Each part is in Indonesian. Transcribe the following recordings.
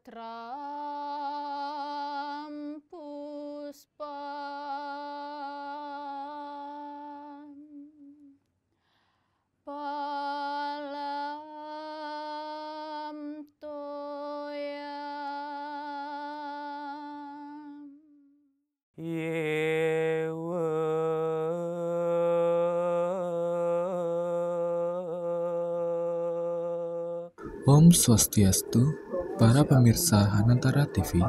पत्रां Pushpa palam toyam yewa Om Swastiastu Para pemirsa Hanantara TV,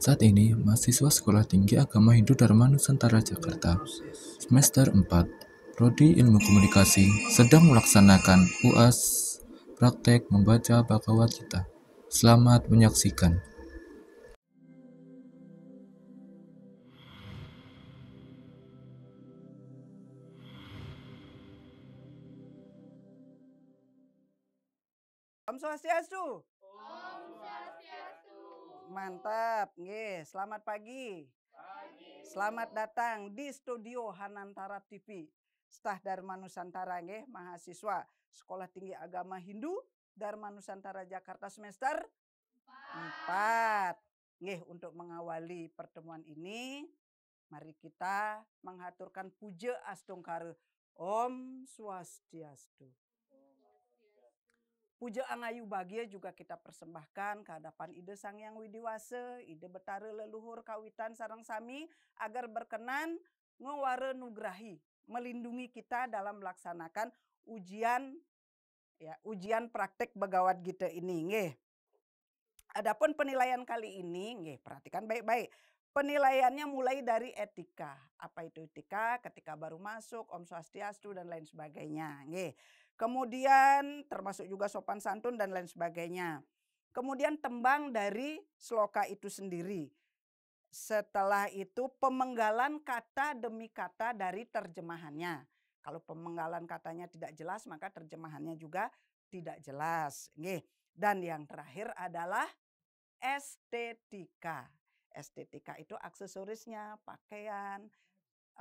saat ini mahasiswa Sekolah Tinggi Agama Hindu Dharma Nusantara Jakarta, semester 4, Prodi Ilmu Komunikasi, sedang melaksanakan UAS praktek membaca Bhagavad Gita. Selamat menyaksikan. Om Swastiastu. Mantap, nggih. Selamat pagi. pagi. Selamat datang di studio Hanantara TV. Stah Dharma Nusantara nggih, mahasiswa Sekolah Tinggi Agama Hindu Dharma Nusantara Jakarta semester 4. Nggih, untuk mengawali pertemuan ini, mari kita menghaturkan puja astungkare Om Swastiastu. Puja Angayu Bagia juga kita persembahkan kehadapan ide Sang Yang Widiwase, ide betara leluhur kawitan sarang sami agar berkenan ngeware nugrahi, melindungi kita dalam melaksanakan ujian ya ujian praktek begawat kita ini nggih. Adapun penilaian kali ini nggih perhatikan baik-baik. Penilaiannya mulai dari etika. Apa itu etika? Ketika baru masuk, Om Swastiastu dan lain sebagainya. Nggih. Kemudian termasuk juga sopan santun dan lain sebagainya. Kemudian tembang dari sloka itu sendiri. Setelah itu pemenggalan kata demi kata dari terjemahannya. Kalau pemenggalan katanya tidak jelas maka terjemahannya juga tidak jelas. Dan yang terakhir adalah estetika. Estetika itu aksesorisnya, pakaian,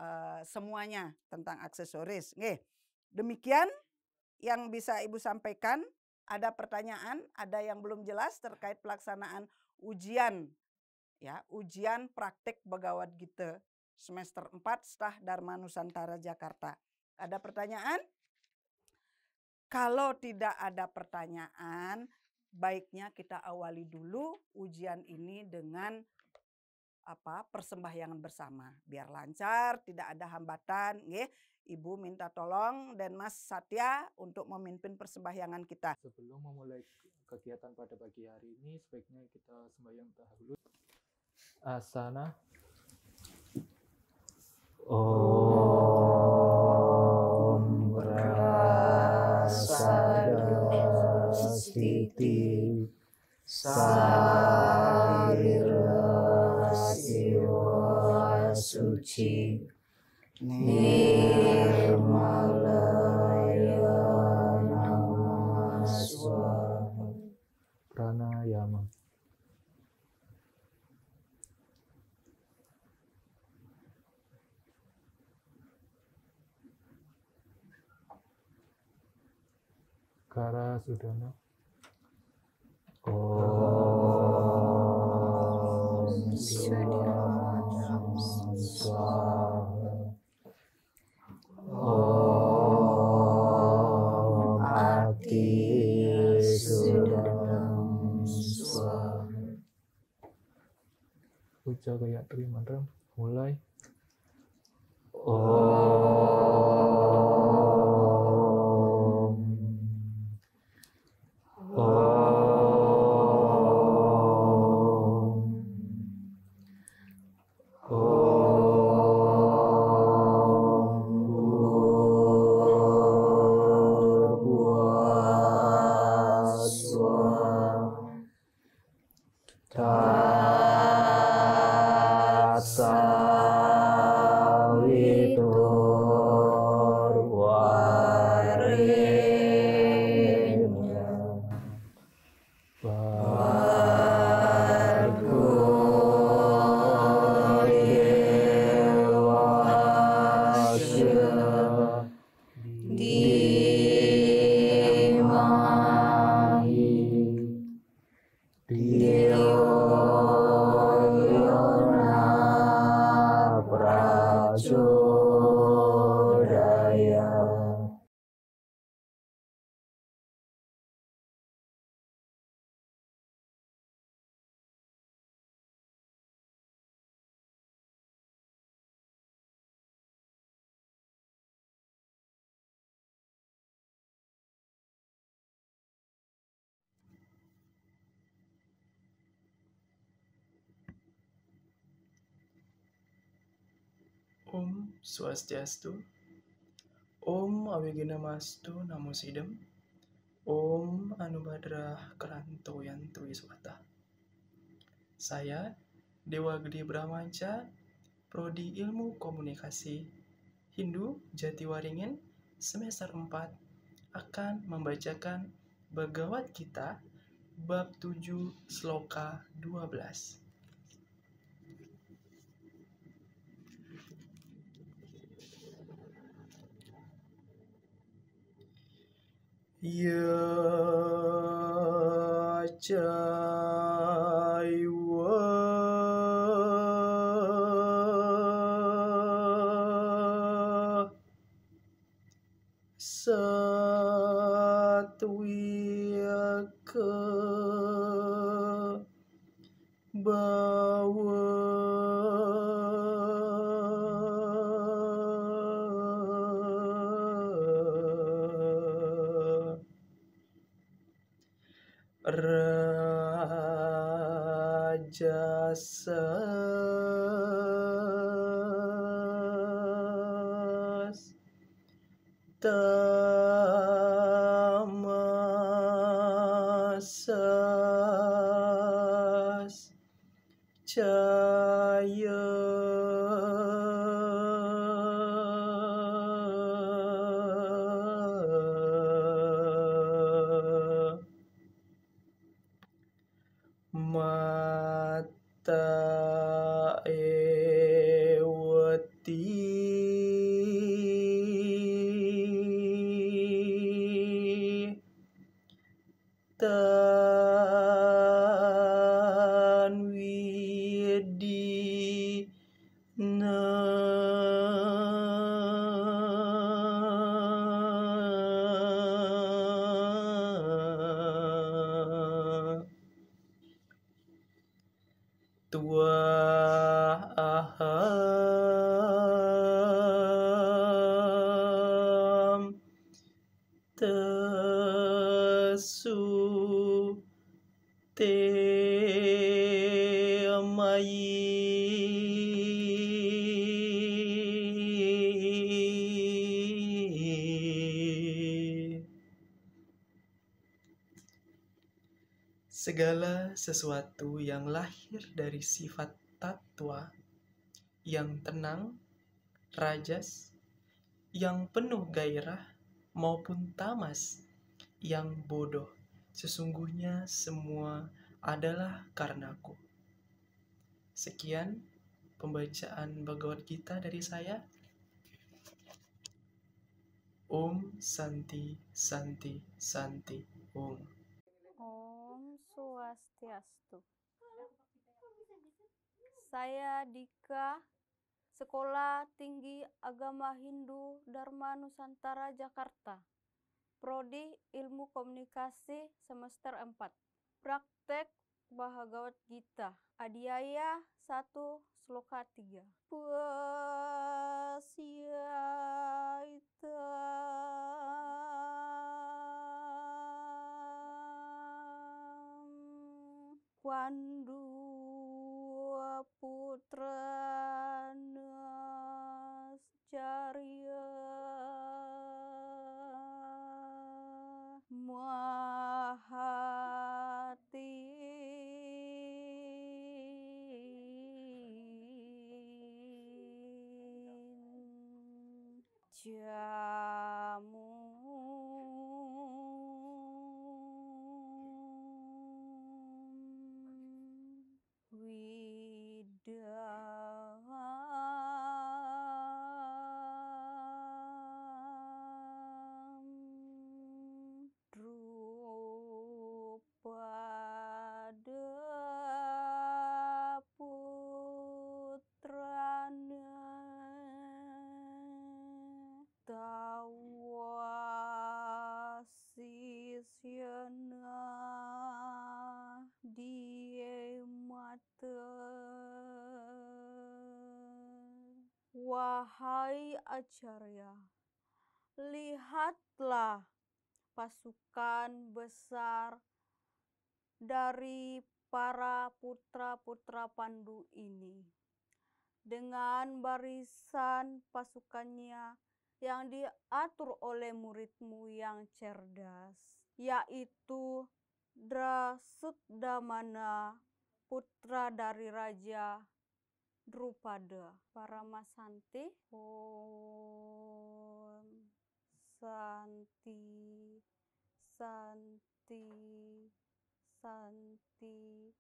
eh, semuanya tentang aksesoris. Demikian yang bisa Ibu sampaikan? Ada pertanyaan, ada yang belum jelas terkait pelaksanaan ujian ya, ujian praktik Bagawat Gita semester 4 Stah Dharma Nusantara Jakarta. Ada pertanyaan? Kalau tidak ada pertanyaan, baiknya kita awali dulu ujian ini dengan apa persembahyangan bersama biar lancar tidak ada hambatan ya Ibu minta tolong dan Mas Satya untuk memimpin persembahyangan kita. Sebelum memulai kegiatan pada pagi hari ini, sebaiknya kita sembahyang dahulu. Asana. Om Rasada suci Nirmalaya Namaswa Pranayama Kara Sudana Om Sudana ஒன்றும் Swastiastu. Om Awigena Mastu Namo Sidem. Om Anubhadra Kranto Yantu Iswata. Saya, Dewa Gede Brahmanca, Prodi Ilmu Komunikasi Hindu Jatiwaringin, semester 4, akan membacakan Bhagavad Gita bab 7 sloka 12. Yeah, Raja Ses sesuatu yang lahir dari sifat tatwa yang tenang, rajas, yang penuh gairah maupun tamas, yang bodoh. Sesungguhnya semua adalah karenaku. Sekian pembacaan Bhagavad Gita dari saya. Om Santi Santi Santi Om. Tiastu. Gitu? Saya Dika, Sekolah Tinggi Agama Hindu Dharma Nusantara Jakarta. Prodi Ilmu Komunikasi semester 4. Praktek Bahagawat Gita. Adiaya 1 sloka 3. Puasya itu Wandu putra nascarya mahati Wahai Acarya, lihatlah pasukan besar dari para putra-putra Pandu ini dengan barisan pasukannya yang diatur oleh muridmu yang cerdas, yaitu Drasudamana, putra dari Raja Drupada Paramasanti Om Santi Santi Santi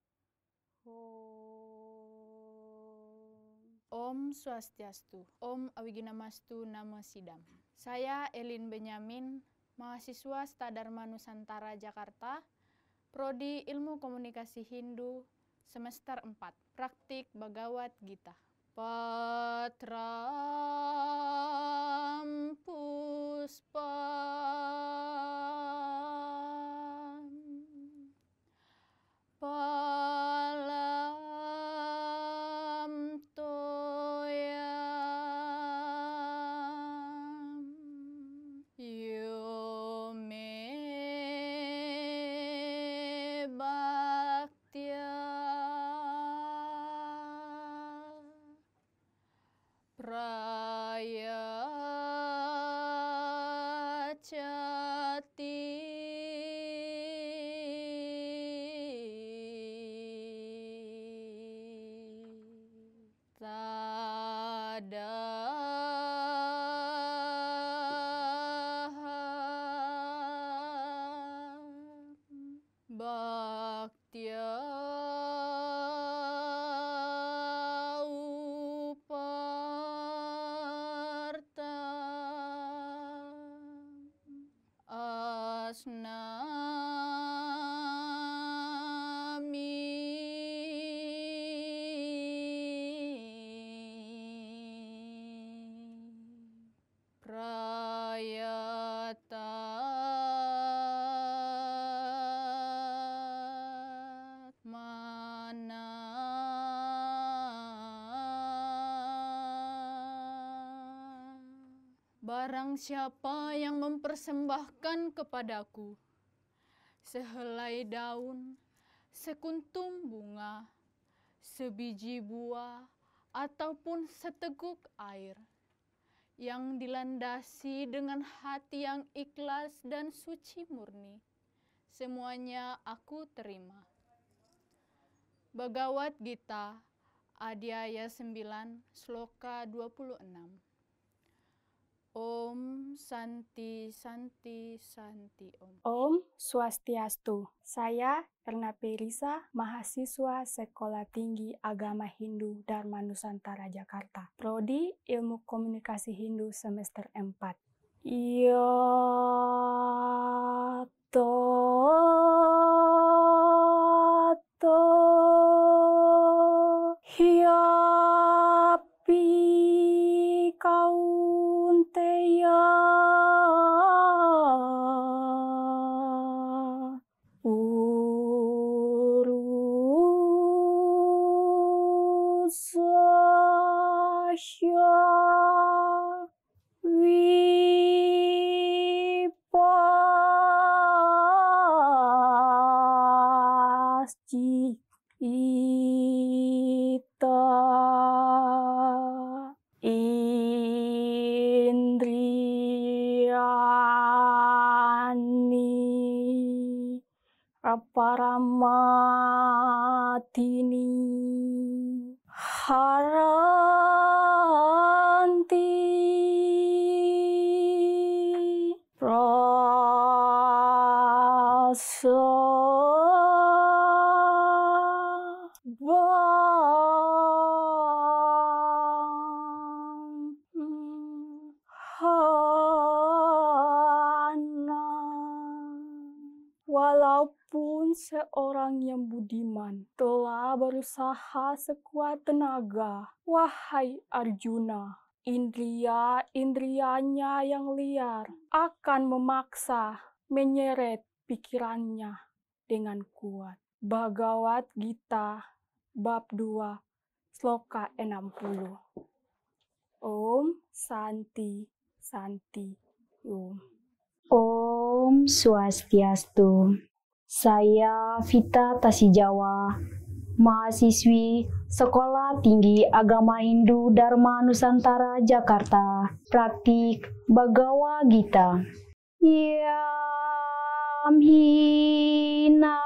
Om Om Swastiastu Om Awiginamastu nama Sidam Saya Elin Benyamin mahasiswa Stadarma Nusantara Jakarta Prodi Ilmu Komunikasi Hindu semester 4 praktik Bagawat Gita patram pun no Barang siapa yang mempersembahkan kepadaku sehelai daun, sekuntum bunga, sebiji buah, ataupun seteguk air, yang dilandasi dengan hati yang ikhlas dan suci murni, semuanya aku terima. Bhagavad Gita, Adiaya 9, Sloka 26 Om Santi Santi Santi Om. Om Swastiastu. Saya Erna Perisa, mahasiswa Sekolah Tinggi Agama Hindu Dharma Nusantara Jakarta, prodi Ilmu Komunikasi Hindu semester 4. Yo to to いた indriyani raparamadini Hara orang yang budiman telah berusaha sekuat tenaga. Wahai Arjuna, indria-indrianya yang liar akan memaksa menyeret pikirannya dengan kuat. Bhagavad Gita bab 2 sloka 60. Om Santi Santi Om. Om Swastiastu. Saya Vita Tasijawa, mahasiswi Sekolah Tinggi Agama Hindu Dharma Nusantara Jakarta, praktik Bagawa Gita. Ya, hina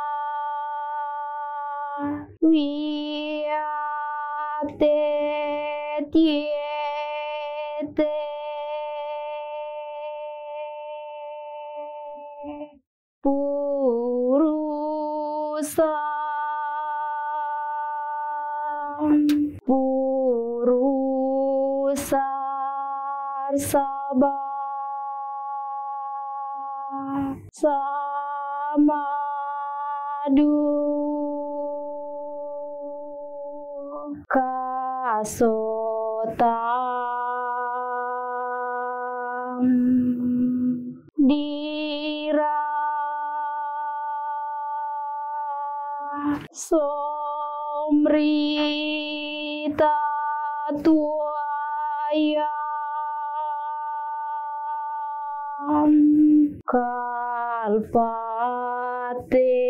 wiyate tiye Sabar sama samadu kasutang dira so Pati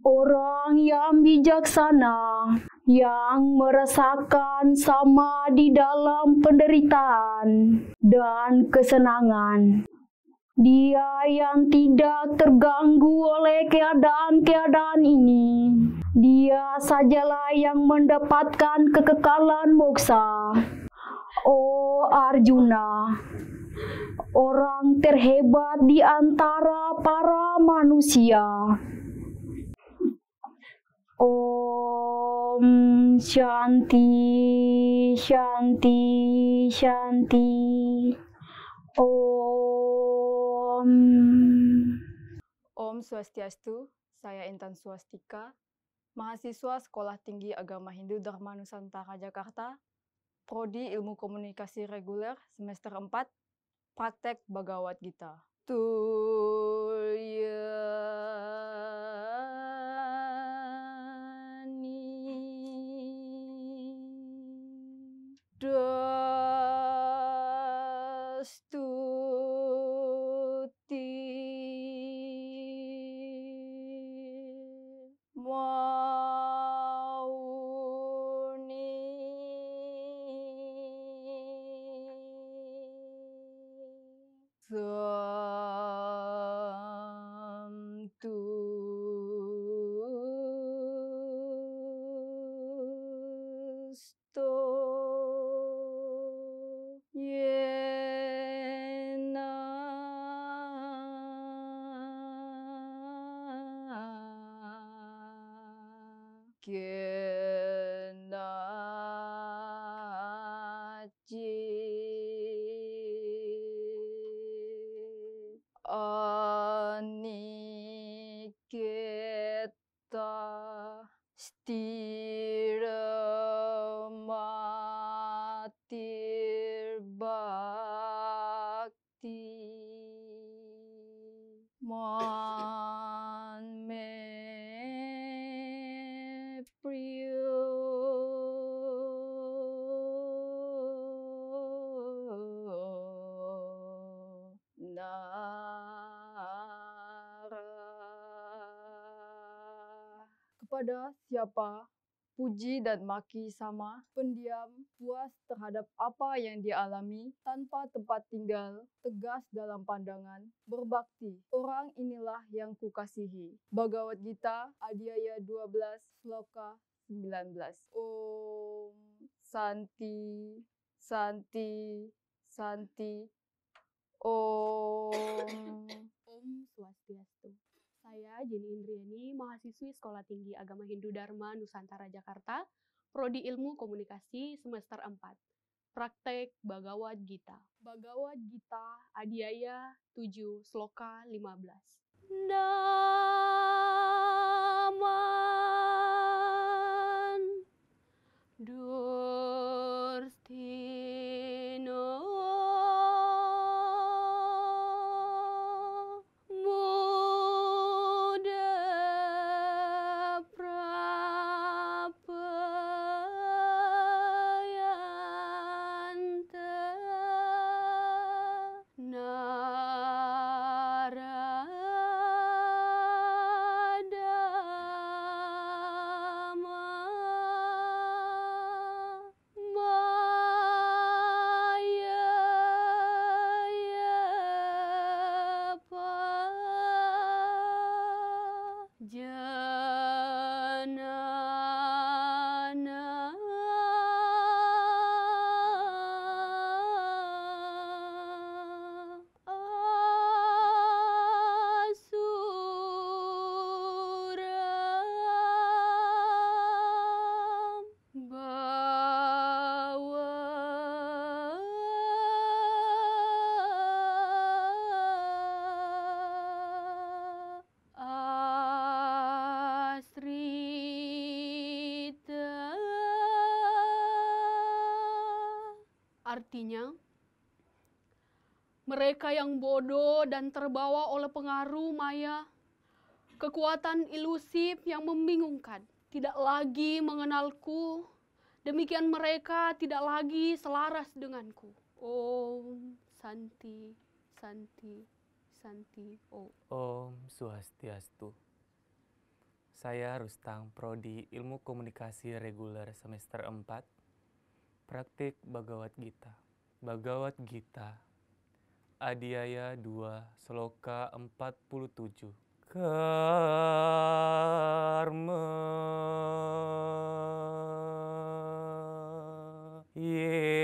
Orang yang bijaksana yang merasakan sama di dalam penderitaan dan kesenangan. Dia yang tidak terganggu oleh keadaan-keadaan ini, dia sajalah yang mendapatkan kekekalan moksa. Oh Arjuna, orang terhebat di antara para manusia. Om Shanti, Shanti, Shanti. Om. Om Swastiastu, saya Intan Swastika, mahasiswa Sekolah Tinggi Agama Hindu Dharma Nusantara Jakarta, Prodi Ilmu Komunikasi Reguler semester 4 Praktek Bhagavad Gita. Tulyani Dastu kepada siapa puji dan maki sama, pendiam, puas terhadap apa yang dialami, tanpa tempat tinggal, tegas dalam pandangan, berbakti. Orang inilah yang kukasihi. Bhagavad Gita, Adiaya 12, Sloka 19. Om Santi, Santi, Santi. Om. Om Swastiastu saya Jenny Indriani, mahasiswi Sekolah Tinggi Agama Hindu Dharma Nusantara Jakarta, Prodi Ilmu Komunikasi semester 4. Praktek Bhagavad Gita. Bhagavad Gita Adiaya 7 Sloka 15. Nama mereka yang bodoh dan terbawa oleh pengaruh maya, kekuatan ilusif yang membingungkan, tidak lagi mengenalku. Demikian mereka tidak lagi selaras denganku. Om Santi, Santi, Santi, Om. Om Swastiastu. Saya Rustang Prodi Ilmu Komunikasi Reguler semester 4, Praktik Bagawat Gita. Bagawat Gita Adiaya 2 Sloka 47 Karma Yeah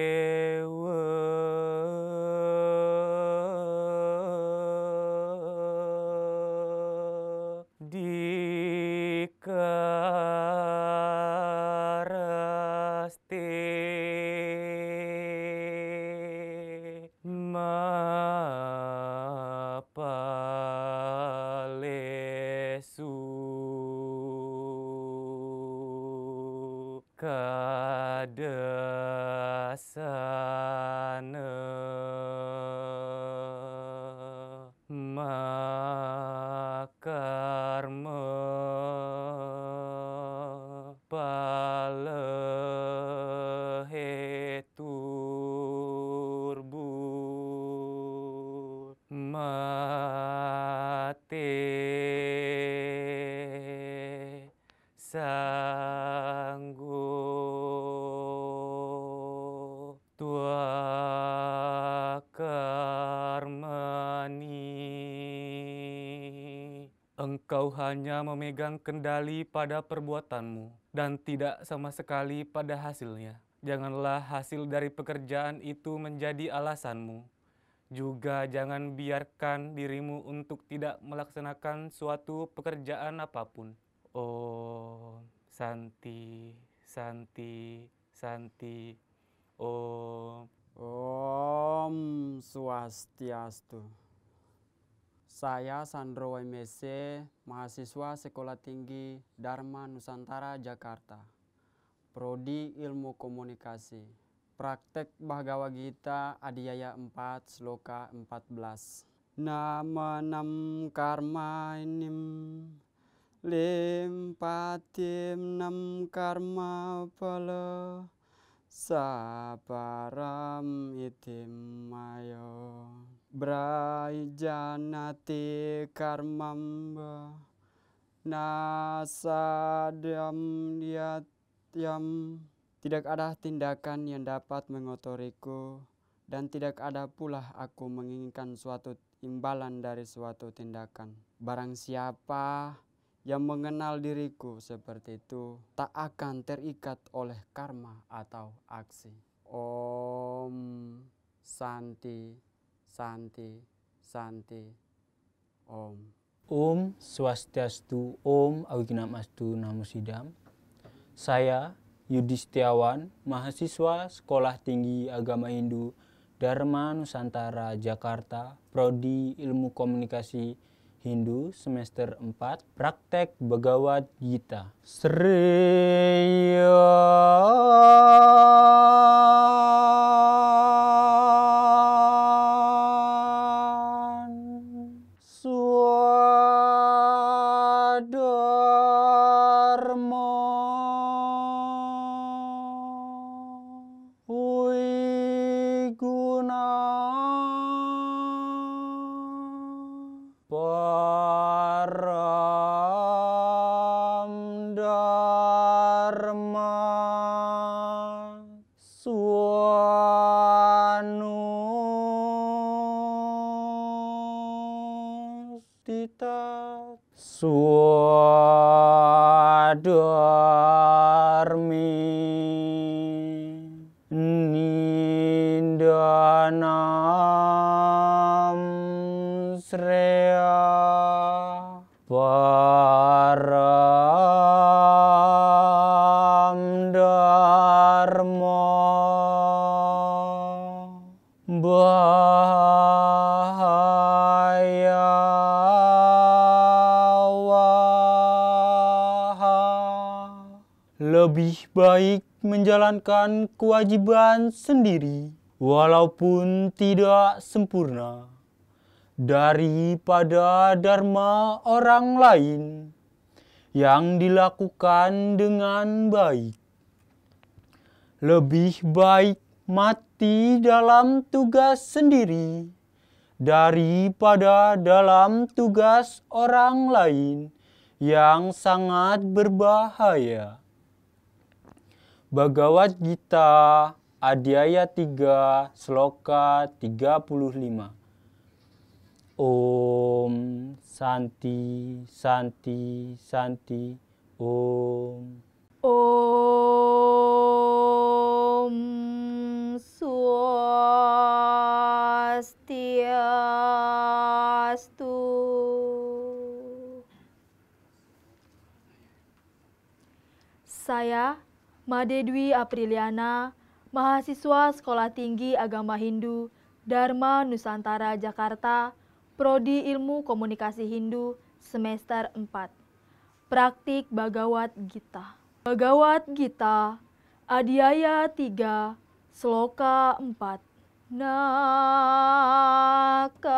palehe turbur mati sanggup tua karmani engkau hanya memegang kendali pada perbuatanmu dan tidak sama sekali pada hasilnya. Janganlah hasil dari pekerjaan itu menjadi alasanmu. Juga jangan biarkan dirimu untuk tidak melaksanakan suatu pekerjaan apapun. Om oh, Santi, Santi, Santi. Om. Oh. Om Swastiastu. Saya Sandro WMC, mahasiswa Sekolah Tinggi Dharma Nusantara Jakarta. Prodi Ilmu Komunikasi. Praktek Bhagawa Gita Adiyaya 4 Sloka 14. Namanam karma lim patim nam karma pala saparam itim mayo. Brajanati karmamba nasadam yatyam tidak ada tindakan yang dapat mengotoriku dan tidak ada pula aku menginginkan suatu imbalan dari suatu tindakan barang siapa yang mengenal diriku seperti itu tak akan terikat oleh karma atau aksi Om Santi Santi, Santi, Om. Om Swastiastu, Om Awijnamastu Namo Sidam. Saya Yudi Setiawan, mahasiswa Sekolah Tinggi Agama Hindu Dharma Nusantara Jakarta, Prodi Ilmu Komunikasi Hindu semester 4, Praktek Begawat Gita. Sriya tita sua nindanam sre lebih baik menjalankan kewajiban sendiri walaupun tidak sempurna daripada dharma orang lain yang dilakukan dengan baik. Lebih baik mati dalam tugas sendiri daripada dalam tugas orang lain yang sangat berbahaya. Bhagavad Gita Adhyaya 3 Sloka 35 Om Santi Santi Santi Om Om Swastiastu Saya Made Apriliana, mahasiswa Sekolah Tinggi Agama Hindu Dharma Nusantara Jakarta, Prodi Ilmu Komunikasi Hindu semester 4. Praktik Bagawat Gita. Bagawat Gita, Adiaya 3, Sloka 4. Nakak.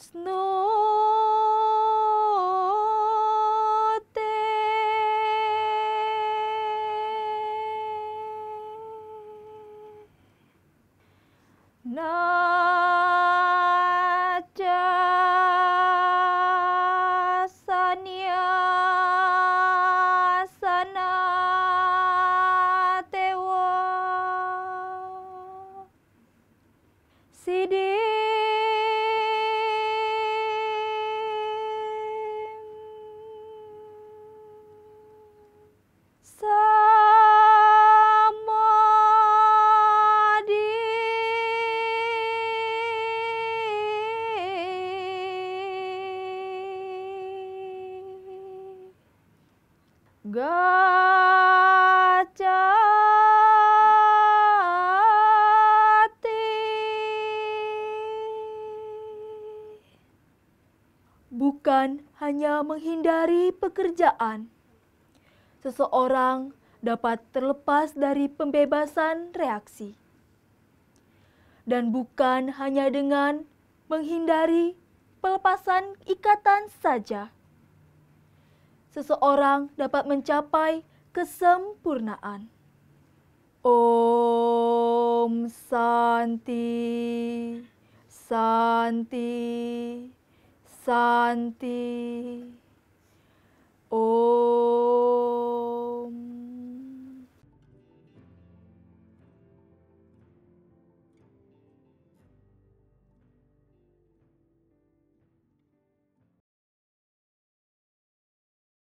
snow bukan hanya menghindari pekerjaan. Seseorang dapat terlepas dari pembebasan reaksi. Dan bukan hanya dengan menghindari pelepasan ikatan saja. Seseorang dapat mencapai kesempurnaan. Om Santi, Santi. Shanti O